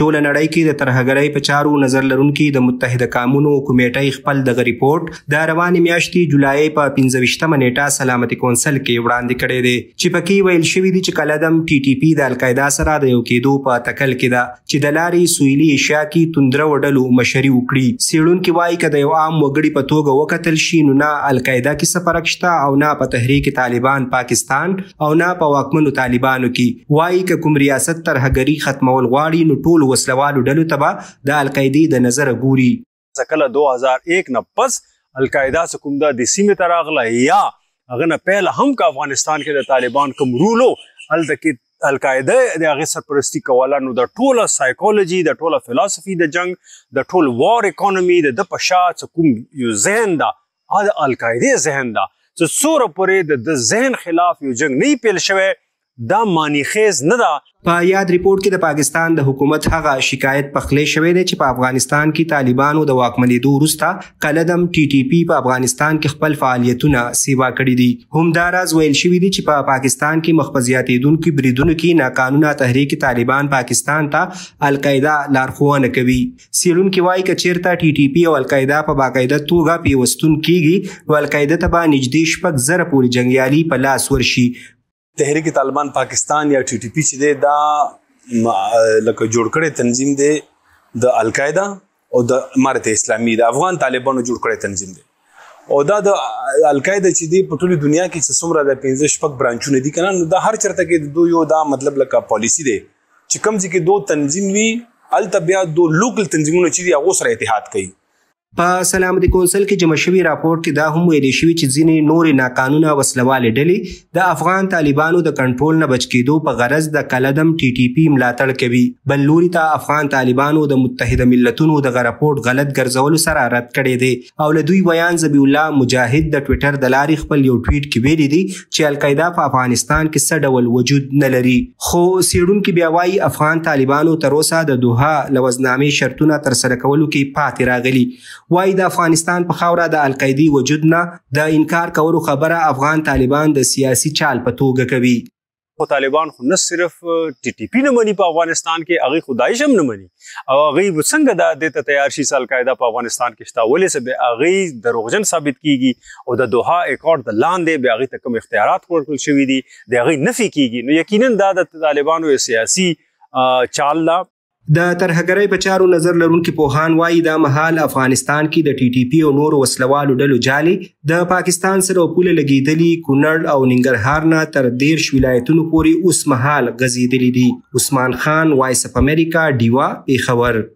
ټوله نړۍ کې د ترهګرۍ په چارو نظر لرونکي د متحده قامونو کمیټې خپل دغه ریپورت د روانې میاشتې جولای په 15مه نیټه سلامتي کونسل کې وړاندې کړی دی چې پکې ویل شوی دی چې کلدم ټي ټي پی د القاعده سره د یو کېدو په تکل کې ده چې د لارې سویلي ایشیا کې توندره وډلو مشري وکړي سیړون کې وایي کده یو عام وګړي په توګه وکتل شي نو نه القاعده کې سفرښت او نه په تحریک طالبان پاکستان او نه په واکمنو طالبانو کې وایي ک کوم ریاست ترهګري ختمول غواړي نو ټول نورو وسلوالو ډلو ته به د القاعده د نظر ګوري ځکه 2001 نه پس القاعده کوم د سیمه تراغله یا هغه نه پهل هم کا افغانستان کې د طالبان کوم رولو ال دکې القاعده د هغه سرپرستی کوله نو د ټوله سایکولوژي د ټوله فلسفي د جنگ د ټول وار اکانومي د پشا کوم یو ذهن دا د القاعده ذهن دا چې سور پرې د ذهن خلاف یو جنگ نه پیل شوه دا مانیخیز نه ده په یاد ریپورت کې د پاکستان د حکومت هغه شکایت پخلی شوې ده چې په افغانستان کې طالبانو د واکمنېدو وروسته قلدم ټي ټي پی په افغانستان کې خپل فعالیتونه سیوا کړي دي همداراز ویل شوې دي چې په پا پاکستان کې مخبزیاتیدونکو بریدونکو کې ناقانونه تحریک طالبان پاکستان ته القاعده لارښوونه کوي سیلون کې وایي چې چیرته ټي ټي پی او القاعده په باقاعده توګه پیوستون کیږي او القاعده ته به نږدې شپږ زره پورې جنگیالي په لاس ورشي تحریک طالبان پاکستان یا ټي ټي پی چې دی دا لکه جوړ کړي تنظیم دی د القاعده او د امارت اسلامي د افغان طالبانو جوړ کړي تنظیم دی او دا د القاعده چې دی په ټوله دنیا کې چې څومره د 15 شپږ برانچونه دي کنه نو دا هر چرته کې دوی یو دا مطلب لکه پالیسی دی چې کم ځکه دوه تنظیم وي البته بیا دوه لوکل تنظیمونه چې دی هغه سره اتحاد کوي په سلام د کونسل کې جمع شوی راپور کې دا هم ویل شوی چې ځینې نورې ناقانونه وسلوال ډلې د افغان طالبانو د کنټرول نه بچ کېدو په غرض د کلدم ټي ټي پی ملاتړ کوي بل لوري ته افغان طالبانو د متحده ملتونو د راپور غلط ګرځولو سره رد کړی دی او له دوی بیان زبی الله مجاهد د ټوئیټر د لارې خپل یو ټویټ کې ویل دي چې القاعده په افغانستان کې څه ډول وجود نه لري خو سیډونکو بیا وايي افغان طالبانو تر اوسه د دوها لوزنامې شرطونه تر سره کولو کې پاتې راغلي وای د افغانستان په خاوره د القاعده وجود نه د انکار کولو خبره افغان طالبان د سیاسي چال په توګه کوي خو طالبان خو نه صرف ټي ټي پی نه مني په افغانستان کې هغه خدایش هم نه مني او هغه وسنګ دا د تیار شي سال قاعده په افغانستان کې شته ولې سبه هغه دروغجن ثابت کیږي او د دوها اکورډ د لاندې به هغه تکم اختیارات ورکړل شوې دي د هغه نفي کیږي نو یقینا دا د طالبانو سیاسي چال لا د ترهګرۍ په چارو نظر لرونکي پوهان وایي دا مهال افغانستان کې د ټي ټي پی او نورو وسلوالو ډلو جالي د پاکستان سره پوله لګیدلې کونړ او ننګرهار نه تر دیرش ولایتونو پورې اوس مهال غزیدلې دي عثمان خان وایس اف امریکا ډیوا پیښور